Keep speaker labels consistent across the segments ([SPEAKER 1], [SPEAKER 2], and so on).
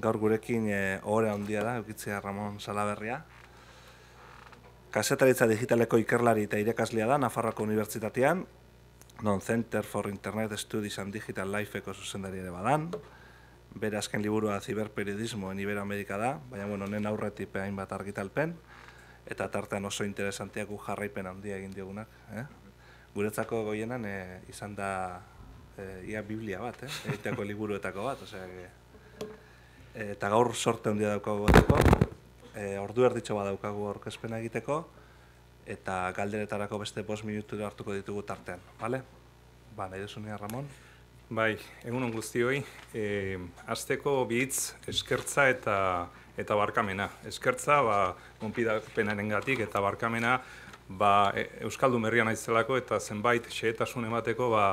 [SPEAKER 1] gaur gurekin e, ohore handia da egitzea Ramon Salaberria. Kasetaritza digitaleko ikerlari eta irekaslea da Nafarroko Unibertsitatean, non Center for Internet Studies and Digital Lifeeko zuzendari ere badan. Bere azken liburua ziberperiodismo en Iberoamerika da, baina bueno, nen aurreti pein bat argitalpen, eta tartean oso interesanteak jarraipen handia egin diogunak. Eh? Guretzako goienan e, izan da... Eh, ia biblia bat, eh? Eiteako liburuetako bat, osea, eta gaur sorte handia daukago bateko, e, ordu erditxo bat daukagu aurkezpena egiteko, eta galderetarako beste bos minutu hartuko ditugu tartean, bale?
[SPEAKER 2] Ba, nahi duzu Ramon? Bai, egun on guztioi, e, azteko bitz eskertza eta eta barkamena. Eskertza, ba, gonpidapenaren gatik, eta barkamena, ba, e, Euskaldun berria naizelako eta zenbait xehetasun emateko ba,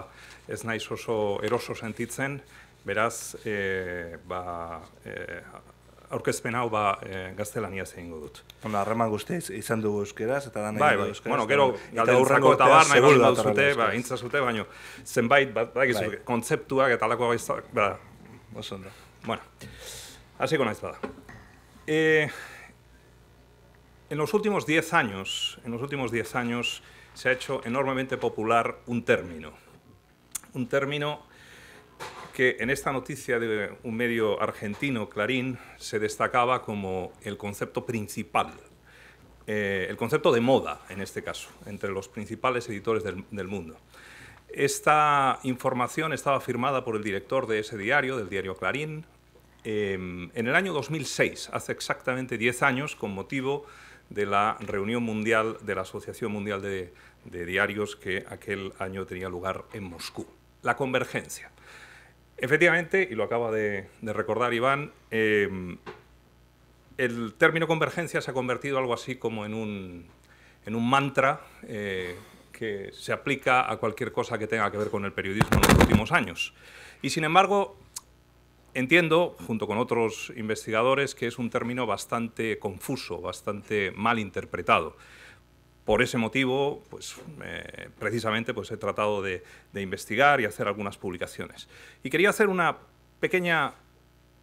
[SPEAKER 2] ez naiz oso eroso sentitzen Beraz, e, ba, e, aurkezpen hau ba, e, eh, gaztelaniaz zeingo dut.
[SPEAKER 1] Bueno, harreman guztiz, izan dugu euskeraz, eta dan bai, bai. euskeraz. Bueno, gero, galderentzako eta bar, nahi bali baduzute,
[SPEAKER 2] ba, zute, baino, zenbait, bat, dakizu, bai. kontzeptuak eta alako gaiztak, ba, Osondo. Bueno, así con esta. Eh, en los últimos 10 años, en los últimos 10 años se ha hecho enormemente popular un término. Un término que en esta noticia de un medio argentino, Clarín, se destacaba como el concepto principal, eh, el concepto de moda, en este caso, entre los principales editores del, mundo. Esta información estaba firmada por el director de ese diario, del diario Clarín, eh, en el año 2006, hace exactamente 10 años, con motivo de la reunión mundial de la Asociación Mundial de Diarios que aquel año tenía lugar en Moscú. La convergencia. Efectivamente, y lo acaba de, recordar Iván, eh, el término convergencia se ha convertido algo así como en un, mantra eh, que se aplica a cualquier cosa que tenga que ver con el periodismo en los últimos años. Y sin embargo, entiendo, junto con otros investigadores, que es un término bastante confuso, bastante mal interpretado. Por ese motivo, pues, eh, precisamente pues, he tratado de, investigar y hacer algunas publicaciones. Y quería hacer una pequeña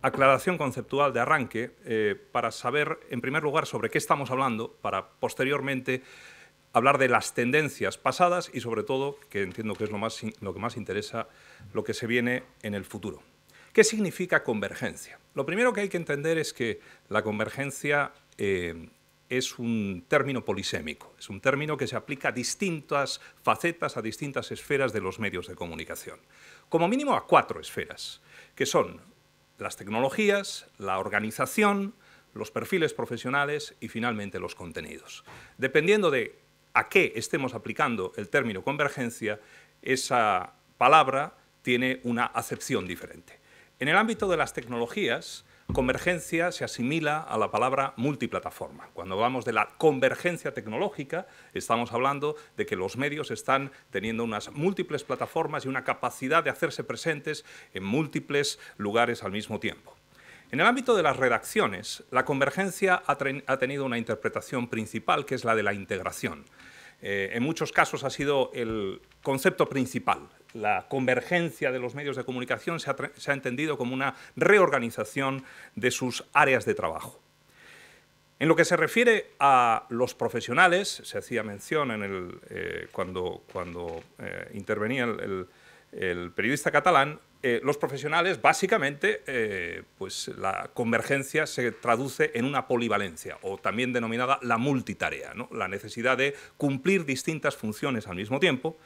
[SPEAKER 2] aclaración conceptual de arranque eh, para saber, en primer lugar, sobre qué estamos hablando, para posteriormente hablar de las tendencias pasadas y, sobre todo, que entiendo que es lo, más, lo que más interesa, lo que se viene en el futuro. ¿Qué significa convergencia? Lo primero que hay que entender es que la convergencia eh, es un término polisémico, es un término que se aplica a distintas facetas, a distintas esferas de los medios de comunicación, como mínimo a cuatro esferas, que son las tecnologías, la organización, los perfiles profesionales y finalmente los contenidos. Dependiendo de a qué estemos aplicando el término convergencia, esa palabra tiene una acepción diferente. En el ámbito de las tecnologías, Convergencia se asimila a la palabra multiplataforma. Cuando hablamos de la convergencia tecnológica, estamos hablando de que los medios están teniendo unas múltiples plataformas y una capacidad de hacerse presentes en múltiples lugares al mismo tiempo. En el ámbito de las redacciones, la convergencia ha, tenido una interpretación principal que es la de la integración. Eh, en muchos casos ha sido el concepto principal. La convergencia de los medios de comunicación se ha, entendido como una reorganización de sus áreas de trabajo. En lo que se refiere a los profesionales, se hacía mención eh, cuando, eh, intervenía el periodista catalán, eh, los profesionales, básicamente, eh, pues la convergencia se traduce en una polivalencia, o también denominada la multitarea, la necesidad de cumplir distintas funciones al mismo tiempo.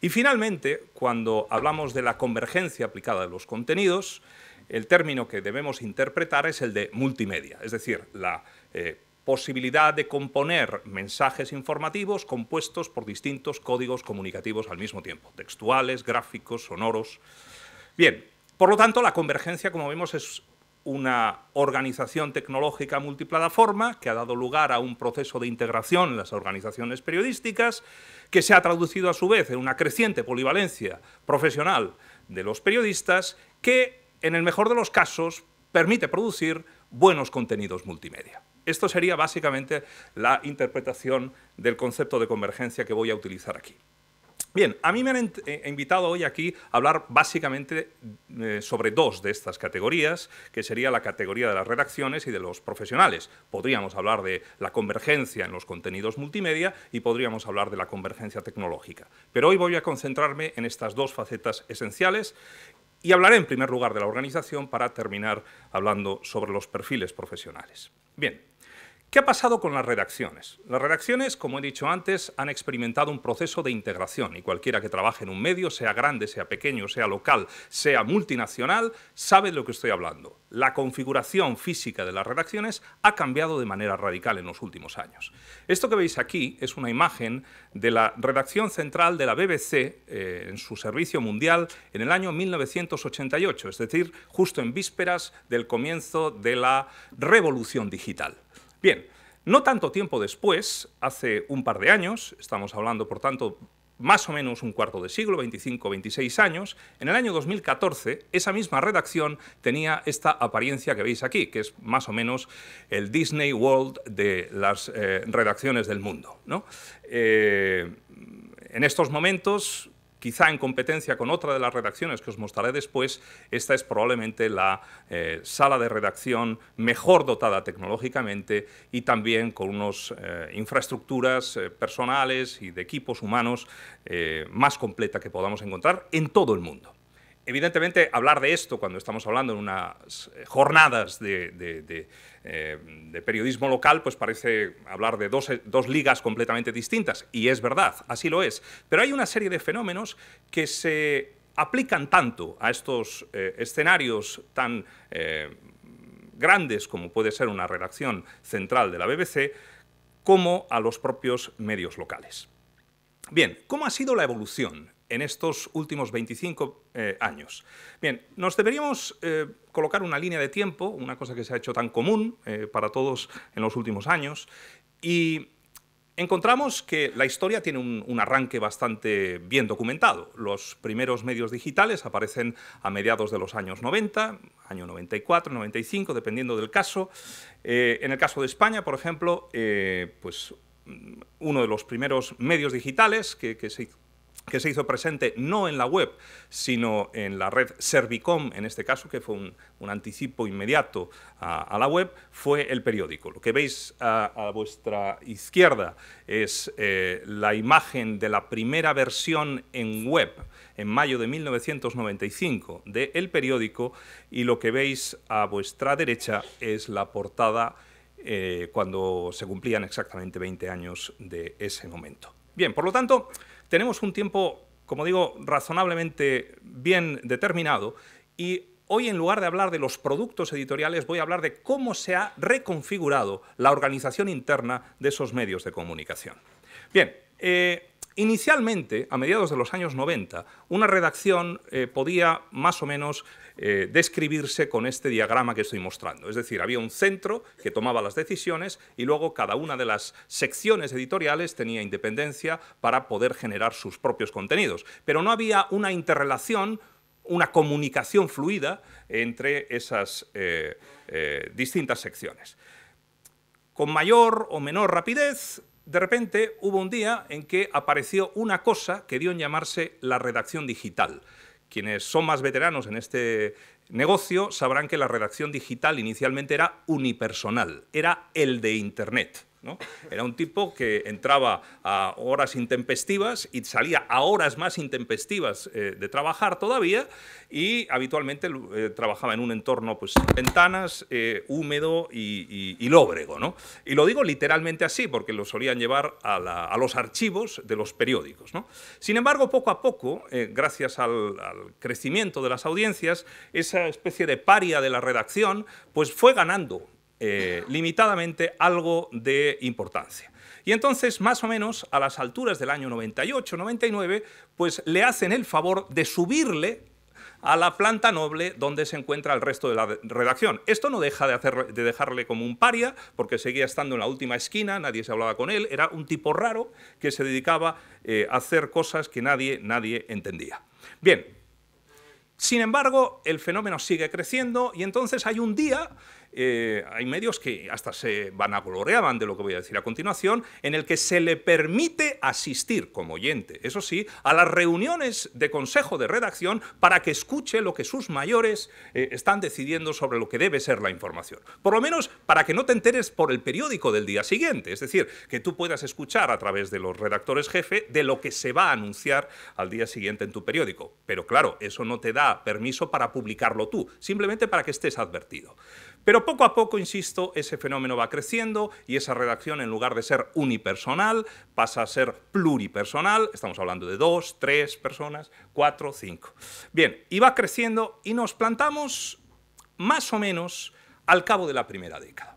[SPEAKER 2] Y finalmente, cuando hablamos de la convergencia aplicada de los contenidos, el término que debemos interpretar es el de multimedia, es decir, la eh, posibilidad de componer mensajes informativos compuestos por distintos códigos comunicativos al mismo tiempo, textuales, gráficos, sonoros. Bien, por lo tanto, la convergencia, como vemos, es una organización tecnológica multiplataforma que ha dado lugar a un proceso de integración en las organizaciones periodísticas, que se ha traducido a su vez en una creciente polivalencia profesional de los periodistas, que en el mejor de los casos permite producir buenos contenidos multimedia. Esto sería básicamente la interpretación del concepto de convergencia que voy a utilizar aquí. Bien, a mí me han eh, invitado hoy aquí a hablar básicamente eh, sobre dos de estas categorías, que sería la categoría de las redacciones y de los profesionales. Podríamos hablar de la convergencia en los contenidos multimedia y podríamos hablar de la convergencia tecnológica. Pero hoy voy a concentrarme en estas dos facetas esenciales y hablaré en primer lugar de la organización para terminar hablando sobre los perfiles profesionales. Bien, ¿Qué ha pasado con las redacciones? Las redacciones, como he dicho antes, han experimentado un proceso de integración y cualquiera que trabaje en un medio, sea grande, sea pequeño, sea local, sea multinacional, sabe de lo que estoy hablando. La configuración física de las redacciones ha cambiado de manera radical en los últimos años. Esto que veis aquí es una imagen de la redacción central de la BBC eh, en su servicio mundial en el año 1988, es decir, justo en vísperas del comienzo de la revolución digital. Bien, no tanto tiempo después, hace un par de años, estamos hablando por tanto más o menos un cuarto de siglo, 25, 26 años, en el año 2014 esa misma redacción tenía esta apariencia que veis aquí, que es más o menos el Disney World de las eh, redacciones del mundo. Eh, en estos momentos quizá en competencia con otra de las redacciones que os mostraré después, esta es probablemente la eh, sala de redacción mejor dotada tecnológicamente y también con unas eh, infraestructuras eh, personales y de equipos humanos más completa que podamos encontrar en todo el mundo evidentemente, hablar de esto cuando estamos hablando en unas eh, jornadas eh, de, periodismo local, pues parece hablar de eh, dos, ligas completamente distintas. Y es verdad, así lo es. Pero hay una serie de fenómenos que se aplican tanto a estos escenarios tan grandes como puede ser una redacción central de la BBC, como a los propios medios locales. Bien, ¿cómo ha sido la evolución en estos últimos 25 eh, años. Bien, nos deberíamos eh, colocar una línea de tiempo, una cosa que se ha hecho tan común eh, para todos en los últimos años, y encontramos que la historia tiene un, arranque bastante bien documentado. Los primeros medios digitales aparecen a mediados de los años 90, año 94, 95, dependiendo del caso. en el caso de España, por ejemplo, pues mm, uno de los primeros medios digitales que, que se que se hizo presente no en la web, sino en la red Servicom, en este caso, que fue un, anticipo inmediato a, la web, fue el periódico. Lo que veis a, vuestra izquierda es eh, la imagen de la primera versión en web, en mayo de 1995, del El Periódico, y lo que veis a vuestra derecha es la portada eh, cuando se cumplían exactamente 20 años de ese momento. Bien, por lo tanto, tenemos un tiempo, como digo, razonablemente bien determinado y hoy en lugar de hablar de los productos editoriales voy a hablar de cómo se ha reconfigurado la organización interna de esos medios de comunicación. Bien, eh, Inicialmente, a mediados de los años 90, una redacción eh, podía más o menos eh, describirse con este diagrama que estoy mostrando. Es decir, había un centro que tomaba las decisiones y luego cada una de las secciones editoriales tenía independencia para poder generar sus propios contenidos. Pero no había una interrelación, una comunicación fluida entre esas eh, distintas secciones. Con mayor o menor rapidez, de repente hubo un día en que apareció una cosa que dio en llamarse la redacción digital. Quienes son más veteranos en este negocio sabrán que la redacción digital inicialmente era unipersonal, era el de Internet. Era un tipo que entraba a horas intempestivas y salía a horas más intempestivas eh, de trabajar todavía y habitualmente eh, trabajaba en un entorno pues, ventanas, eh, húmedo y, lóbrego. Y lo digo literalmente así porque lo solían llevar a, los archivos de los periódicos. Sin embargo, poco a poco, gracias al, al crecimiento de las audiencias, esa especie de paria de la redacción pues fue ganando eh, limitadamente algo de importancia. Y entonces, más o menos a las alturas del año 98-99, pues le hacen el favor de subirle a la planta noble donde se encuentra el resto de la redacción. Esto no deja de, hacer, de, dejarle como un paria, porque seguía estando en la última esquina, nadie se hablaba con él, era un tipo raro que se dedicaba eh, a hacer cosas que nadie, nadie entendía. Bien, sin embargo, el fenómeno sigue creciendo y entonces hay un día eh, hay medios que hasta se van a vanagloreaban de lo que voy a decir a continuación, en el que se le permite asistir como oyente, eso sí, a las reuniones de consejo de redacción para que escuche lo que sus mayores eh, están decidiendo sobre lo que debe ser la información. Por lo menos para que no te enteres por el periódico del día siguiente, es decir, que tú puedas escuchar a través de los redactores jefe de lo que se va a anunciar al día siguiente en tu periódico. Pero claro, eso no te da permiso para publicarlo tú, simplemente para que estés advertido. Pero poco a poco, insisto, ese fenómeno va creciendo y esa redacción, en lugar de ser unipersonal, pasa a ser pluripersonal. Estamos hablando de dos, tres personas, cuatro, cinco. Bien, y va creciendo y nos plantamos más o menos al cabo de la primera década.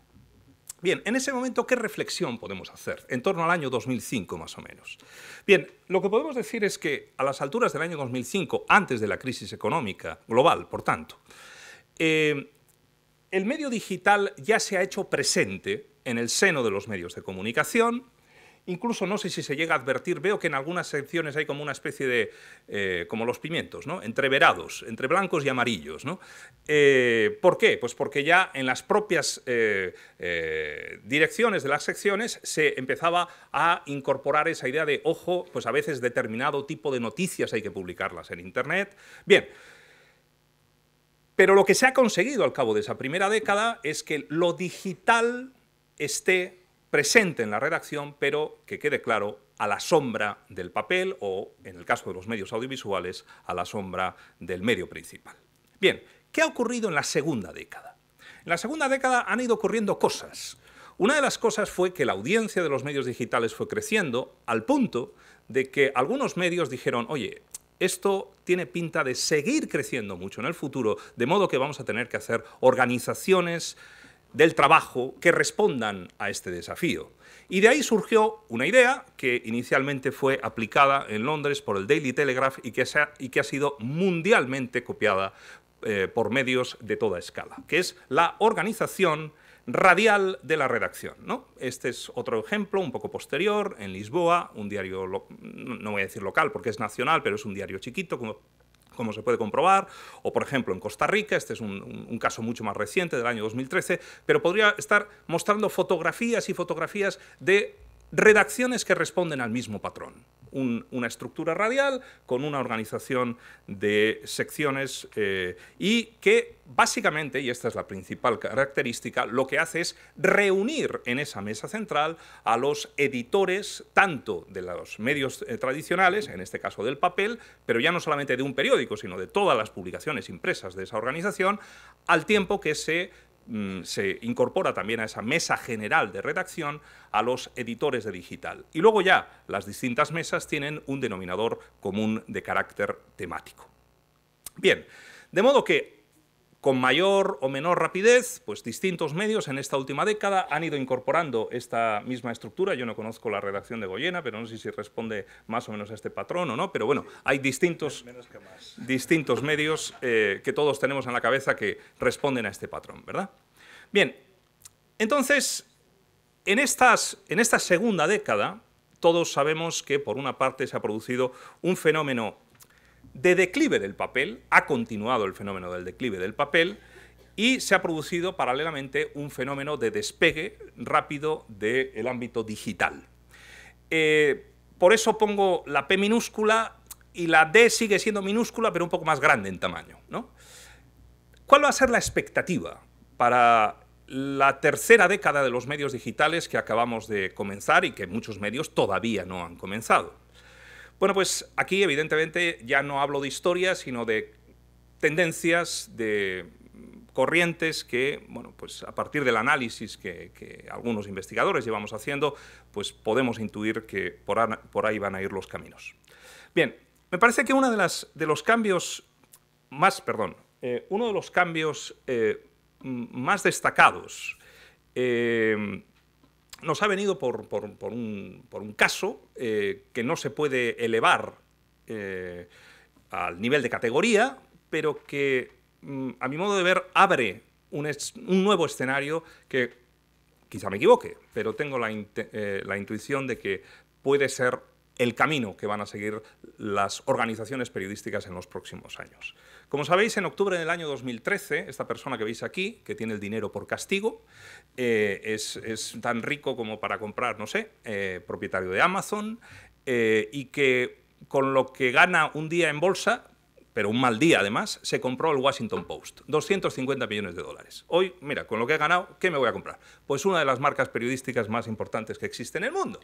[SPEAKER 2] Bien, en ese momento, ¿qué reflexión podemos hacer? En torno al año 2005, más o menos. Bien, lo que podemos decir es que a las alturas del año 2005, antes de la crisis económica global, por tanto, eh, el medio digital ya se ha hecho presente en el seno de los medios de comunicación. Incluso no sé si se llega a advertir, veo que en algunas secciones hay como una especie de, eh, como los pimientos, ¿no? entreverados, entre blancos y amarillos. ¿no? Eh, ¿Por qué? Pues porque ya en las propias eh, direcciones de las secciones se empezaba a incorporar esa idea de, ojo, pues a veces determinado tipo de noticias hay que publicarlas en Internet. Bien, pero lo que se ha conseguido al cabo de esa primera década es que lo digital esté presente en la redacción, pero que quede claro, a la sombra del papel o, en el caso de los medios audiovisuales, a la sombra del medio principal. Bien, ¿qué ha ocurrido en la segunda década? En la segunda década han ido ocurriendo cosas. Una de las cosas fue que la audiencia de los medios digitales fue creciendo al punto de que algunos medios dijeron, oye, esto tiene pinta de seguir creciendo mucho en el futuro, de modo que vamos a tener que hacer organizaciones del trabajo que respondan a este desafío. Y de ahí surgió una idea que inicialmente fue aplicada en Londres por el Daily Telegraph y que, ha, sido mundialmente copiada eh, por medios de toda escala, que es la organización radial de la redacción. Este es otro ejemplo, un poco posterior, en Lisboa, un diario, no voy a decir local porque es nacional, pero es un diario chiquito, como, se puede comprobar, o por ejemplo en Costa Rica, este es un, caso mucho más reciente del año 2013, pero podría estar mostrando fotografías y fotografías de redacciones que responden al mismo patrón una estructura radial con una organización de secciones eh, y que básicamente, y esta es la principal característica, lo que hace es reunir en esa mesa central a los editores tanto de los medios eh, tradicionales, en este caso del papel, pero ya no solamente de un periódico, sino de todas las publicaciones impresas de esa organización, al tiempo que se Mm, se incorpora también a esa mesa general de redacción a los editores de digital. Y luego ya las distintas mesas tienen un denominador común de carácter temático. Bien, de modo que con mayor o menor rapidez, pues distintos medios en esta última década han ido incorporando esta misma estructura. Yo no conozco la redacción de Goyena, pero no sé si responde más o menos a este patrón o no. Pero bueno, hay distintos, distintos medios eh, que todos tenemos en la cabeza que responden a este patrón, ¿verdad? Bien, entonces, en, estas, en esta segunda década, todos sabemos que por una parte se ha producido un fenómeno de declive del papel, ha continuado el fenómeno del declive del papel y se ha producido paralelamente un fenómeno de despegue rápido del ámbito digital. Eh, por eso pongo la P minúscula y la D sigue siendo minúscula pero un poco más grande en tamaño. ¿no? ¿Cuál va a ser la expectativa para la tercera década de los medios digitales que acabamos de comenzar y que muchos medios todavía no han comenzado? Bueno, pues aquí evidentemente ya no hablo de historia, sino de tendencias, de corrientes que, bueno, pues a partir del análisis que, algunos investigadores llevamos haciendo, pues podemos intuir que por, ahí van a ir los caminos. Bien, me parece que uno de, las, de los cambios más, perdón, eh, uno de los cambios eh, más destacados eh, nos ha venido por, un, caso eh, que no se puede elevar eh, al nivel de categoría, pero que, mm, a mi modo de ver, abre un, nuevo escenario que, quizá me equivoque, pero tengo la eh, intuición de que puede ser el camino que van a seguir las organizaciones periodísticas en los próximos años. Como sabéis, en octubre del año 2013, esta persona que veis aquí, que tiene el dinero por castigo, eh, es, tan rico como para comprar, no sé, eh, propietario de Amazon, eh, y que con lo que gana un día en bolsa, pero un mal día además, se compró el Washington Post, 250 millones de dólares. Hoy, mira, con lo que he ganado, ¿qué me voy a comprar? Pues una de las marcas periodísticas más importantes que existe en el mundo.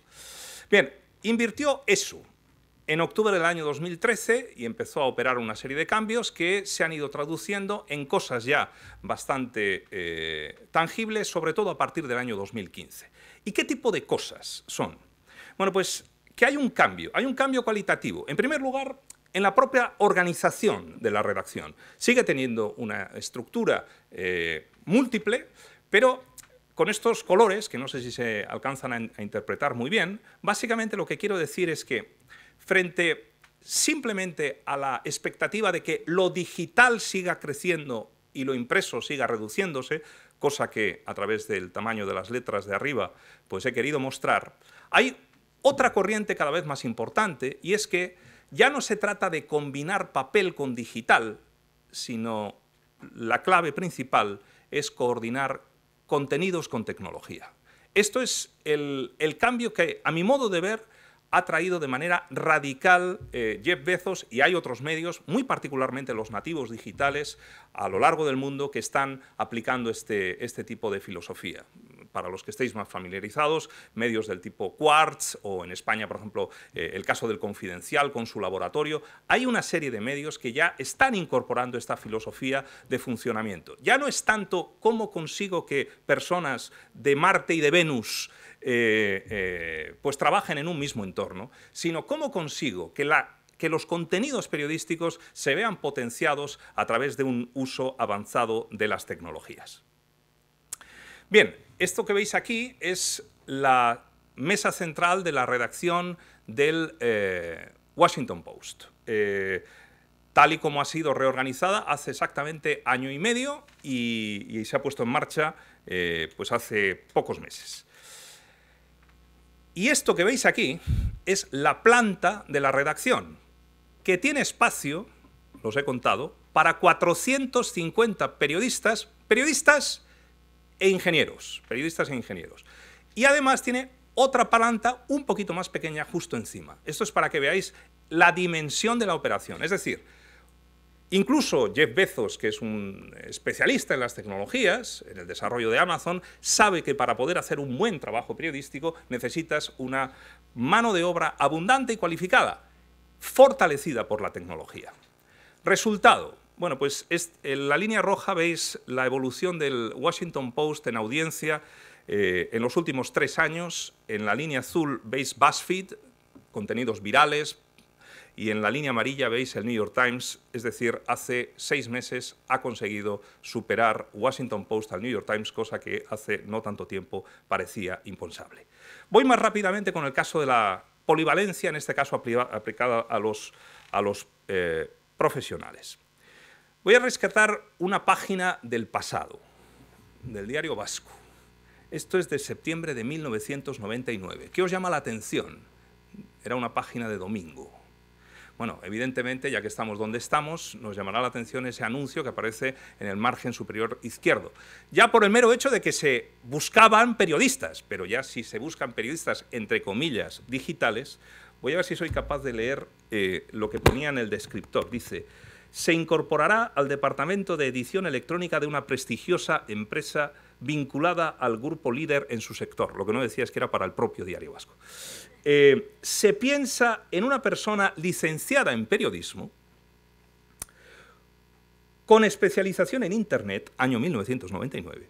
[SPEAKER 2] Bien, Invirtió eso en octubre del año 2013 y empezó a operar una serie de cambios que se han ido traduciendo en cosas ya bastante eh, tangibles, sobre todo a partir del año 2015. ¿Y qué tipo de cosas son? Bueno, pues que hay un cambio, hay un cambio cualitativo. En primer lugar, en la propia organización de la redacción. Sigue teniendo una estructura eh, múltiple, pero con estos colores, que no sé si se alcanzan a, interpretar muy bien, básicamente lo que quiero decir es que frente simplemente a la expectativa de que lo digital siga creciendo y lo impreso siga reduciéndose, cosa que a través del tamaño de las letras de arriba pues he querido mostrar, hay otra corriente cada vez más importante y es que ya no se trata de combinar papel con digital, sino la clave principal es coordinar contenidos con tecnología. Esto es el, cambio que, a mi modo de ver, ha traído de manera radical eh, Jeff Bezos y hay otros medios, muy particularmente los nativos digitales, a lo largo del mundo que están aplicando este, este tipo de filosofía para los que estéis más familiarizados, medios del tipo Quartz o en España, por ejemplo, eh, el caso del Confidencial con su laboratorio. Hay una serie de medios que ya están incorporando esta filosofía de funcionamiento. Ya no es tanto cómo consigo que personas de Marte y de Venus eh, eh, pues trabajen en un mismo entorno, sino cómo consigo que los contenidos periodísticos se vean potenciados a través de un uso avanzado de las tecnologías. Bien, esto que veis aquí es la mesa central de la redacción del eh, Washington Post. Eh, tal y como ha sido reorganizada hace exactamente año y medio y, se ha puesto en marcha eh, pues hace pocos meses. Y esto que veis aquí es la planta de la redacción, que tiene espacio, los he contado, para 450 periodistas, periodistas e ingenieros, periodistas e ingenieros. Y además tiene otra palanta un poquito más pequeña justo encima. Esto es para que veáis la dimensión de la operación. Es decir, incluso Jeff Bezos, que es un especialista en las tecnologías, en el desarrollo de Amazon, sabe que para poder hacer un buen trabajo periodístico necesitas una mano de obra abundante y cualificada, fortalecida por la tecnología. Resultado, bueno, pues en la línea roja veis la evolución del Washington Post en audiencia eh, en los últimos tres años. En la línea azul veis BuzzFeed, contenidos virales, y en la línea amarilla veis el New York Times, es decir, hace seis meses ha conseguido superar Washington Post al New York Times, cosa que hace no tanto tiempo parecía impensable. Voy más rápidamente con el caso de la polivalencia, en este caso aplicada a los, eh, profesionales. Voy a rescatar una página del pasado, del diario vasco. Esto es de septiembre de 1999. ¿Qué os llama la atención? Era una página de domingo. Bueno, evidentemente, ya que estamos donde estamos, nos llamará la atención ese anuncio que aparece en el margen superior izquierdo. Ya por el mero hecho de que se buscaban periodistas, pero ya si se buscan periodistas, entre comillas, digitales, voy a ver si soy capaz de leer eh, lo que ponía en el descriptor. Dice, se incorporará al departamento de edición electrónica de una prestigiosa empresa vinculada al grupo líder en su sector, lo que no decía es que era para el propio diario vasco. Eh, se piensa en una persona licenciada en periodismo, con especialización en Internet, año 1999,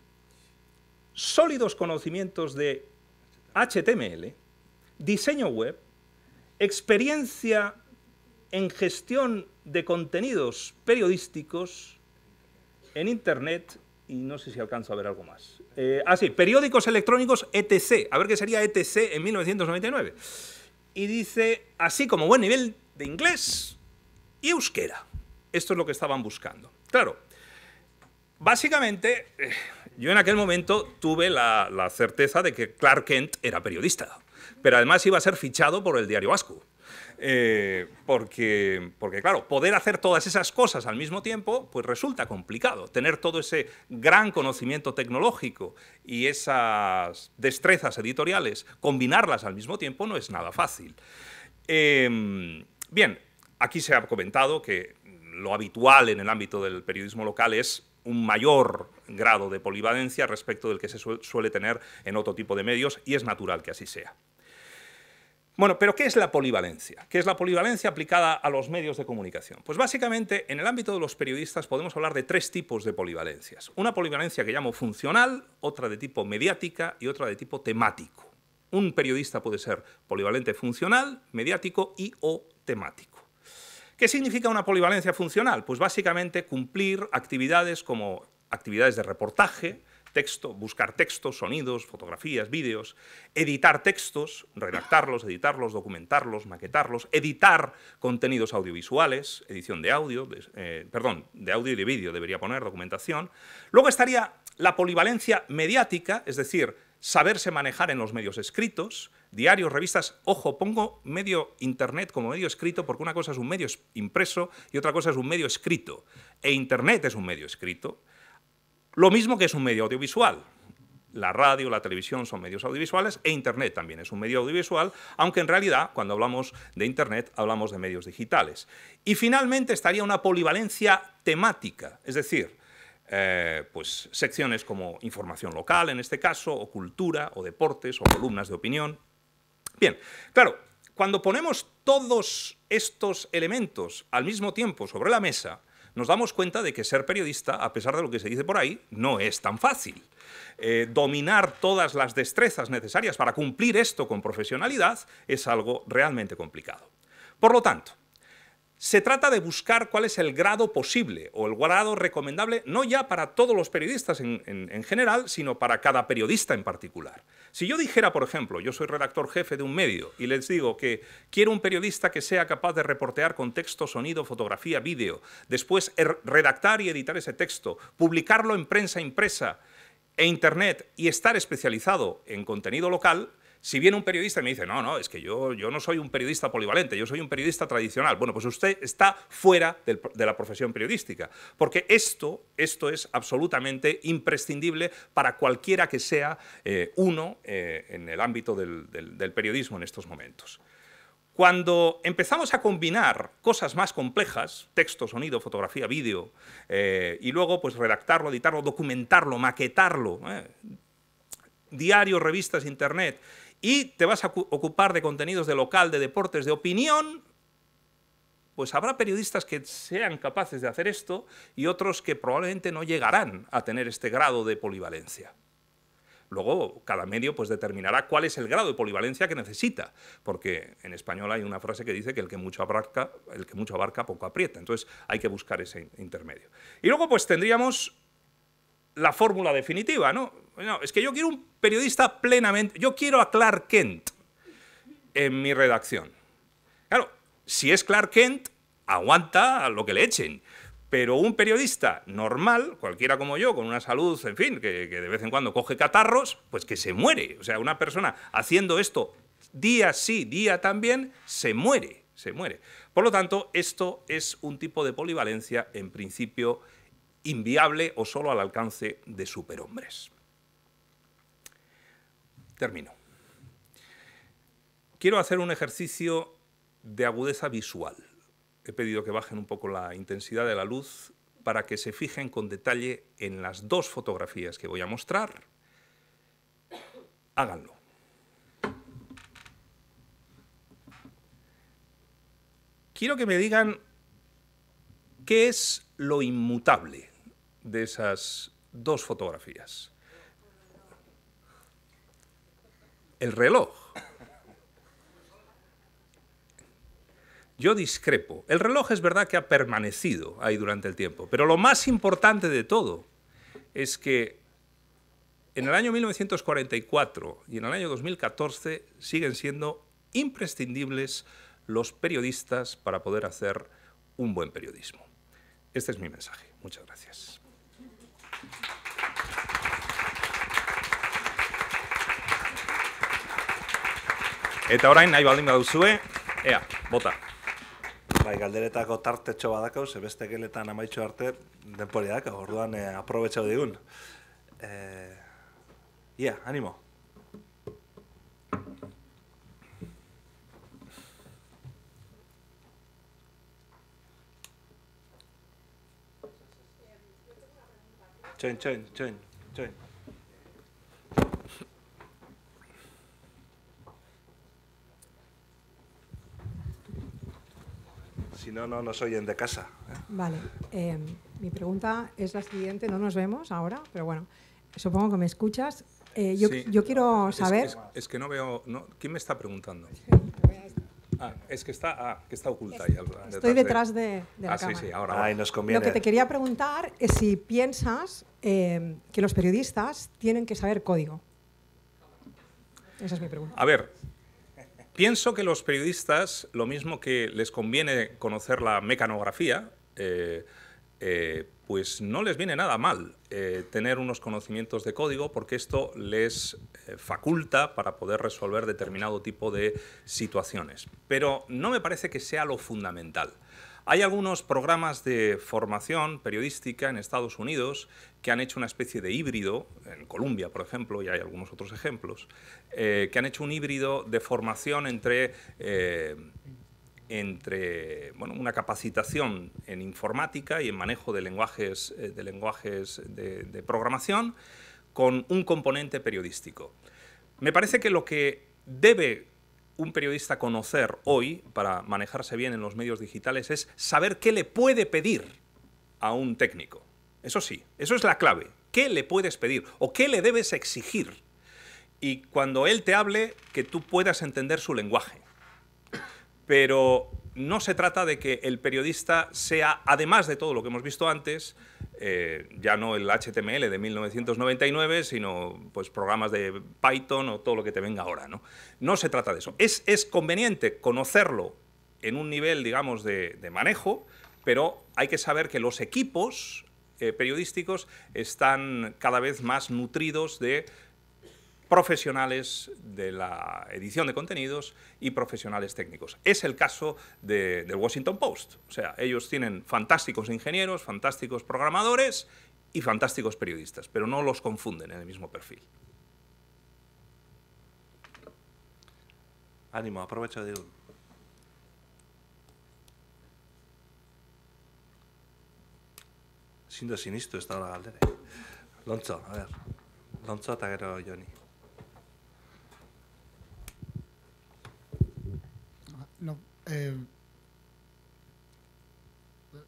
[SPEAKER 2] sólidos conocimientos de HTML, diseño web, experiencia en gestión de contenidos periodísticos en Internet y no sé si alcanzo a ver algo más. Eh, ah, sí, periódicos electrónicos ETC, a ver qué sería ETC en 1999. Y dice, así como buen nivel de inglés y euskera. Esto es lo que estaban buscando. Claro, básicamente, eh, yo en aquel momento tuve la, la certeza de que Clark Kent era periodista, pero además iba a ser fichado por el diario Vasco. Eh, porque, claro, poder hacer todas esas cosas al mismo tiempo, pues resulta complicado. Tener todo ese gran conocimiento tecnológico y esas destrezas editoriales, combinarlas al mismo tiempo no es nada fácil. Em, bien, aquí se ha comentado que lo habitual en el ámbito del periodismo local es un mayor grado de polivalencia respecto del que se suele tener en otro tipo de medios y es natural que así sea. Bueno, pero ¿qué es la polivalencia? ¿Qué es la polivalencia aplicada a los medios de comunicación? Pues básicamente en el ámbito de los periodistas podemos hablar de tres tipos de polivalencias. Una polivalencia que llamo funcional, otra de tipo mediática y otra de tipo temático. Un periodista puede ser polivalente funcional, mediático y o temático. ¿Qué significa una polivalencia funcional? Pues básicamente cumplir actividades como actividades de reportaje, texto, buscar textos, sonidos, fotografías, vídeos, editar textos, redactarlos, editarlos, documentarlos, maquetarlos, editar contenidos audiovisuales, edición de audio, eh, perdón, de audio y de vídeo debería poner, documentación. Luego estaría la polivalencia mediática, es decir, saberse manejar en los medios escritos, diarios, revistas. Ojo, pongo medio Internet como medio escrito porque una cosa es un medio impreso y otra cosa es un medio escrito. E Internet es un medio escrito. Lo mismo que es un medio audiovisual. La radio, la televisión son medios audiovisuales e Internet también es un medio audiovisual, aunque en realidad cuando hablamos de Internet hablamos de medios digitales. Y finalmente estaría una polivalencia temática, es decir, eh, pues secciones como información local en este caso, o cultura, o deportes, o columnas de opinión. Bien, claro, cuando ponemos todos estos elementos al mismo tiempo sobre la mesa, nos damos cuenta de que ser periodista, a pesar de lo que se dice por ahí, no es tan fácil. Eh, dominar todas las destrezas necesarias para cumplir esto con profesionalidad es algo realmente complicado. Por lo tanto, se trata de buscar cuál es el grado posible o el grado recomendable, no ya para todos los periodistas en, general, sino para cada periodista en particular. Si yo dijera, por ejemplo, yo soy redactor jefe de un medio y les digo que quiero un periodista que sea capaz de reportear con texto, sonido, fotografía, vídeo, después er, redactar y editar ese texto, publicarlo en prensa impresa e internet y estar especializado en contenido local, si viene un periodista y me dice, no, no, es que yo, yo no soy un periodista polivalente, yo soy un periodista tradicional, bueno, pues usted está fuera de la profesión periodística, porque esto, esto es absolutamente imprescindible para cualquiera que sea eh, uno eh, en el ámbito del, periodismo en estos momentos. Cuando empezamos a combinar cosas más complejas, texto, sonido, fotografía, vídeo, eh, y luego pues redactarlo, editarlo, documentarlo, maquetarlo, diarios, revistas, internet, y te vas a ocupar de contenidos de local, de deportes, de opinión, pues habrá periodistas que sean capaces de hacer esto y otros que probablemente no llegarán a tener este grado de polivalencia. Luego, cada medio pues, determinará cuál es el grado de polivalencia que necesita, porque en español hay una frase que dice que el que mucho abarca, el que mucho abarca poco aprieta, entonces hay que buscar ese intermedio. Y luego pues tendríamos la fórmula definitiva, ¿no? es que yo quiero un periodista plenamente, yo quiero a Clark Kent en mi redacción. Claro, si es Clark Kent, aguanta lo que le echen. Pero un periodista normal, cualquiera como yo, con una salud, en fin, que, que, de vez en cuando coge catarros, pues que se muere. O sea, una persona haciendo esto día sí, día también, se muere, se muere. Por lo tanto, esto es un tipo de polivalencia, en principio, inviable o solo al alcance de superhombres. Termino. Quiero hacer un ejercicio de agudeza visual. He pedido que bajen un poco la intensidad de la luz para que se fijen con detalle en las dos fotografías que voy a mostrar. Háganlo. Quiero que me digan qué es lo inmutable de esas dos fotografías. el reloj. Yo discrepo. El reloj es verdad que ha permanecido ahí durante el tiempo, pero lo más importante de todo es que en el año 1944 y en el año 2014 siguen siendo imprescindibles los periodistas para poder hacer un buen periodismo. Este es mi mensaje. Muchas gracias. Eta orain, nahi baldin baduzue, ea,
[SPEAKER 1] bota. Bai, galderetako tarte txoba dako, zebeste geletan amaitxo arte, denpori orduan e, digun. E, ia, animo. Txoin, txoin, txoin, txoin. Si no, no nos oyen de casa. ¿eh?
[SPEAKER 2] Vale. Em, mi pregunta es la siguiente. No nos vemos ahora, pero bueno, supongo que me escuchas. Eh, yo, yo, quiero saber... Es, que no veo... ¿Quién me está preguntando? Ah, es que está, ah, está oculta. ahí, estoy detrás de, de, la ah, Sí, sí, ahora nos conviene. Lo que te quería preguntar es si piensas em, que los periodistas tienen que saber código. Esa es mi pregunta. A ver, Pienso que los periodistas, lo mismo que les conviene conocer la mecanografía, eh, eh, pues no les viene nada mal eh, tener unos conocimientos de código porque esto les faculta para poder resolver determinado tipo de situaciones. Pero no me parece que sea lo fundamental. Hay algunos programas de formación periodística en Estados Unidos que han hecho una especie de híbrido, en Colombia, por ejemplo, y hay algunos otros ejemplos, eh, que han hecho un híbrido de formación entre... Eh, entre una capacitación en informática y en manejo de lenguajes, eh, de, lenguajes de, programación con un componente periodístico. Me parece que lo que debe un periodista conocer hoy para manejarse bien en los medios digitales es saber qué le puede pedir a un técnico. Eso sí, eso es la clave. ¿Qué le puedes pedir o qué le debes exigir? Y cuando él te hable, que tú puedas entender su lenguaje. Pero no se trata de que el periodista sea, además de todo lo que hemos visto antes, eh, ya no el HTML de 1999, sino pues programas de Python o todo lo que te venga ahora. No, no se trata de eso. Es, es conveniente conocerlo en un nivel, digamos, de, manejo, pero hay que saber que los equipos eh, periodísticos están cada vez más nutridos de profesionales de la edición de contenidos y profesionales técnicos. Es el caso de, del Washington Post. O sea, ellos tienen fantásticos ingenieros, fantásticos programadores y fantásticos periodistas, pero no los confunden en el mismo perfil. Ánimo, aprovecha de
[SPEAKER 1] un... siendo sinistro está la galdere. Loncho, a ver, Loncho, te Johnny?
[SPEAKER 3] No, eh,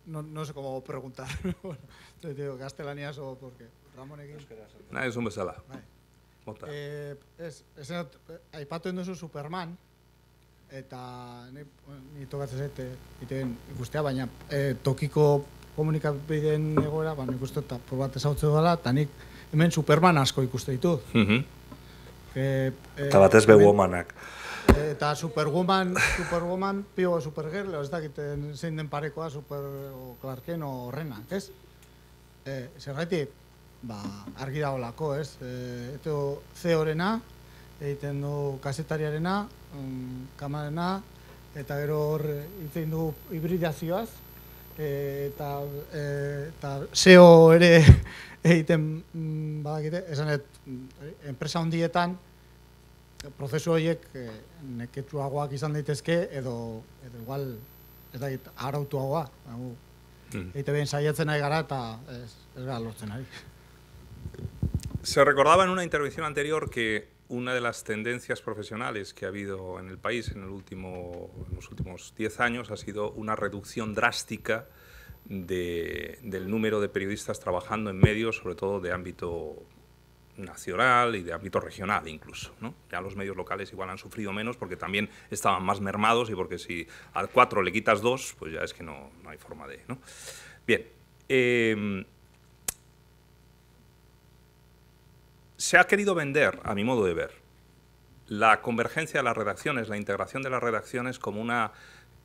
[SPEAKER 3] no, no sé cómo preguntar. Te digo, castellanías o porque Ramón Egin. Nah, es un besala. Eh, es, es, eh, pato en Superman. Eta ni, ni tokatzen zete, iten ikustea, baina e, tokiko komunikabideen egoera, baina ikustu eta probat ezautze dela, eta nik hemen Superman asko ikuste ditu. Mm -hmm. e, eh, e, eta batez behu omanak. Eta Superwoman, Superwoman, pio Supergirl, ez dakit zein den parekoa Super o Clark o horrena, ez? E, zerretik, ba, argi da olako, ez? E, eto C horrena, egiten du kasetariarena, mm, kamarena, eta gero hor egiten du hibridazioaz, e, eta, e, eta CEO ere egiten, mm, badakite, esan, enpresa hondietan, prozesu horiek e, eh, se izan daitezke edo edo igual ez dakit arautuagoa. Hau mm. ben saiatzen ari gara eta ez, ez lortzen ari.
[SPEAKER 2] Se recordaba en una intervención anterior que una de las tendencias profesionales que ha habido en el país en, el último, en los últimos 10 años ha sido una reducción drástica del número de periodistas trabajando en medios, sobre todo de ámbito nacional y de ámbito regional incluso. Ya los medios locales igual han sufrido menos porque también estaban más mermados y porque si al cuatro le quitas dos, pues ya es que no, no hay forma de... Bien. Em, se ha querido vender, a mi modo de ver, la convergencia de las redacciones, la integración de las redacciones como una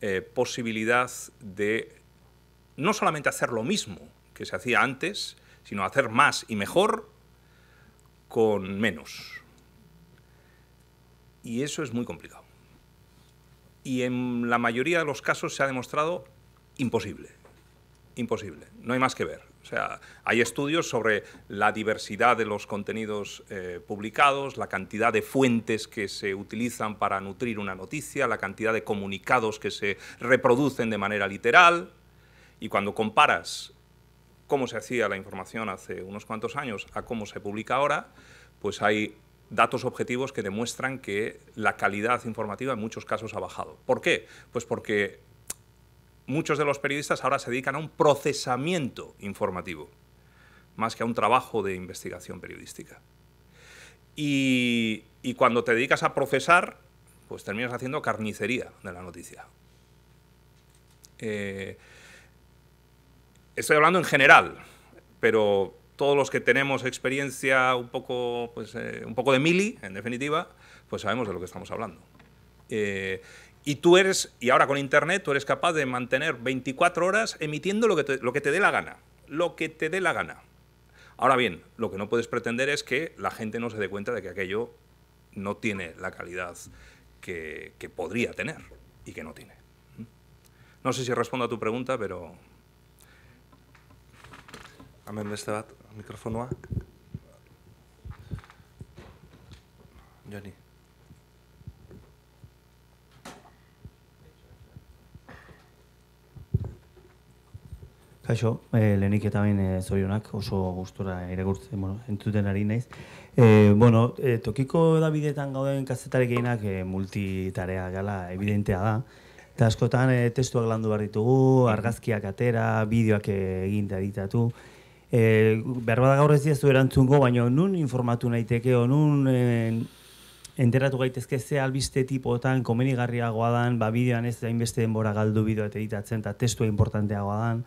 [SPEAKER 2] eh, posibilidad de no solamente hacer lo mismo que se hacía antes, sino hacer más y mejor con menos. Y eso es muy complicado. Y en la mayoría de los casos se ha demostrado imposible. Imposible. No hay más que ver. O sea, hay estudios sobre la diversidad de los contenidos eh, publicados, la cantidad de fuentes que se utilizan para nutrir una noticia, la cantidad de comunicados que se reproducen de manera literal. Y cuando comparas cómo se hacía la información hace unos cuantos años a cómo se publica ahora, pues hay datos objetivos que demuestran que la calidad informativa en muchos casos ha bajado. ¿Por qué? Pues porque muchos de los periodistas ahora se dedican a un procesamiento informativo, más que a un trabajo de investigación periodística. Y, cuando te dedicas a procesar, pues terminas haciendo carnicería de la noticia. Eh, Estoy hablando en general, pero todos los que tenemos experiencia un poco, pues, eh, un poco de mili, en definitiva, pues sabemos de lo que estamos hablando. Eh, y tú eres, y ahora con Internet, tú eres capaz de mantener 24 horas emitiendo lo que te, lo que te dé la gana, lo que te dé la gana. Ahora bien, lo que no puedes pretender es que la gente no se dé cuenta de que aquello no tiene la calidad que, que podría tener y que no tiene. ¿Mm? No sé si respondo a tu pregunta, pero...
[SPEAKER 1] Hemen beste bat, mikrofonoa. Joni. Kaixo, eh, lehenik eta bain eh, oso gustura iregurtzen, bueno, entzuten ari naiz. Eh, bueno, eh, tokiko Davidetan gauden kazetarek eginak e, eh, multitarea gala evidentea da. Eta askotan eh, testuak landu behar ditugu, argazkiak atera, bideoak eh, egin da E, eh, Berba da gaur ez erantzungo, baina nun informatu naiteke, nun eh, enteratu gaitezke ze albiste tipotan, komenigarriagoa dan, ba, bideoan ez da inbeste denbora galdu bideo eta editatzen, eta testua importanteagoa dan,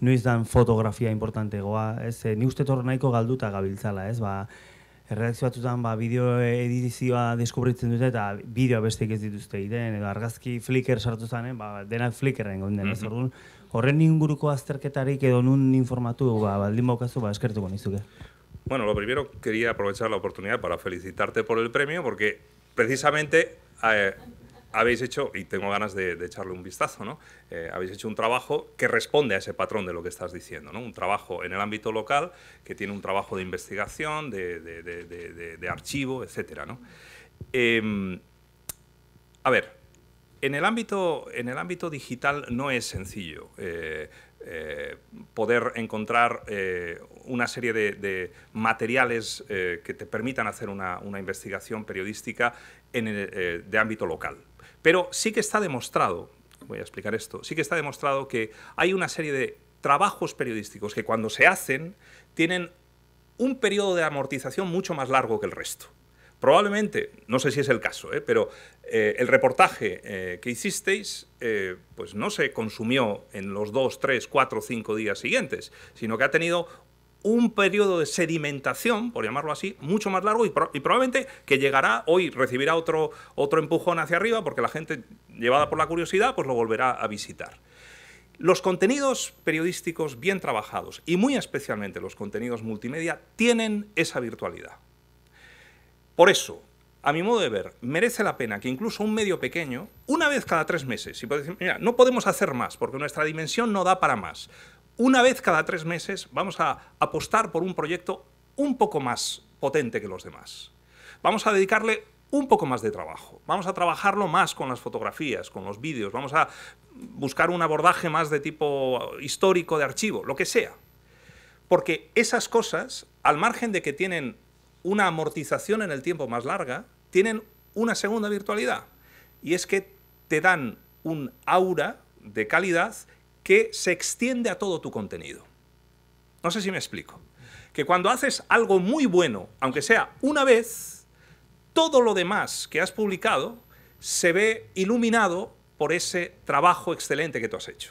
[SPEAKER 1] nuiz fotografia importantegoa, ez, e, ni uste torre nahiko galduta gabiltzala, ez, ba, Erredakzio ba, bideo edizioa deskubritzen dute eta bideoa besteik ez dituzte egiten, edo argazki Flickr sartu zanen, ba, denak Flickr rengo den, mm -hmm. horren inguruko azterketarik edo nun informatu ba, baldin baukazu ba, eskertuko nizuke.
[SPEAKER 2] Bueno, lo primero quería aprovechar la oportunidad para felicitarte por el premio porque precisamente eh, habéis hecho, y tengo ganas de, echarle un vistazo, ¿no? Eh, habéis hecho un trabajo que responde a ese patrón de lo que estás diciendo, ¿no? un trabajo en el ámbito local que tiene un trabajo de investigación, de, archivo, etc. Em, a ver, en el ámbito, en el ámbito digital no es sencillo. Eh, eh, poder encontrar eh, una serie de, materiales que te permitan hacer una, investigación periodística de ámbito local. Pero sí que está demostrado, voy a explicar esto, sí que está demostrado que hay una serie de trabajos periodísticos que cuando se hacen tienen un periodo de amortización mucho más largo que el resto. Probablemente, no sé si es el caso, ¿eh? pero eh, el reportaje eh, que hicisteis pues no se consumió en los dos, tres, cuatro, cinco días siguientes, sino que ha tenido un periodo de sedimentación, por llamarlo así, mucho más largo y, y, probablemente que llegará hoy, recibirá otro, otro empujón hacia arriba porque la gente, llevada por la curiosidad, pues lo volverá a visitar. Los contenidos periodísticos bien trabajados y muy especialmente los contenidos multimedia tienen esa virtualidad. Por eso, a mi modo de ver, merece la pena que incluso un medio pequeño, una vez cada tres meses, si decir, mira, no podemos hacer más porque nuestra dimensión no da para más. Una vez cada tres meses vamos a apostar por un proyecto un poco más potente que los demás. Vamos a dedicarle un poco más de trabajo. Vamos a trabajarlo más con las fotografías, con los vídeos. Vamos a buscar un abordaje más de tipo histórico, de archivo, lo que sea. Porque esas cosas, al margen de que tienen una amortización en el tiempo más larga, tienen una segunda virtualidad. Y es que te dan un aura de calidad que se extiende a todo tu contenido. No sé si me explico. Que cuando haces algo muy bueno, aunque sea una vez, todo lo demás que has publicado se ve iluminado por ese trabajo excelente que tú has hecho.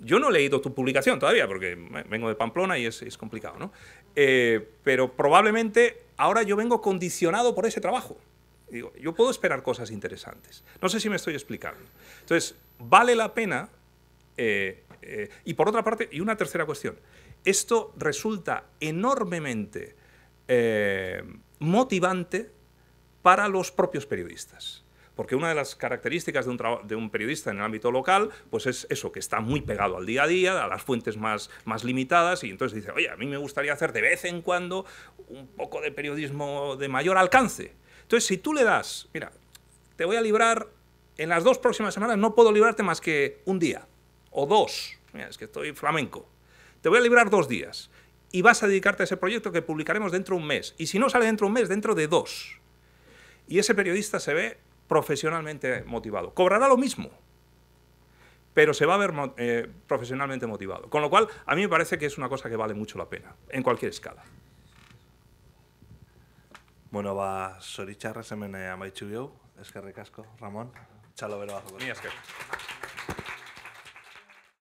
[SPEAKER 2] Yo no he leído tu publicación todavía, porque vengo de Pamplona y es, es complicado, ¿no? Eh, pero probablemente ahora yo vengo condicionado por ese trabajo. Digo, yo puedo esperar cosas interesantes. No sé si me estoy explicando. Entonces, vale la pena. Eh, eh, y por otra parte, y una tercera cuestión, esto resulta enormemente motivante para los propios periodistas. Porque una de las características de un, periodista en el ámbito local, pues es eso, que está muy pegado al día a día, a las fuentes más, más limitadas, y entonces dice, oye, a mí me gustaría hacer de vez en cuando un poco de periodismo de mayor alcance. Entonces, si tú le das, mira, te voy a librar, en las dos próximas semanas no puedo librarte más que un día, o dos, mira, es que estoy flamenco, te voy a librar dos días, y vas a dedicarte a ese proyecto que publicaremos dentro de un mes, y si no sale dentro de un mes, dentro de dos. Y ese periodista se ve profesionalmente motivado. Cobrará lo mismo, pero se va a ver eh, profesionalmente motivado. Con lo cual, a mí me parece que es una cosa que vale mucho la pena, en cualquier escala.
[SPEAKER 1] Bueno, va me ama eh, es que recasco, Ramón. Chalo, verlo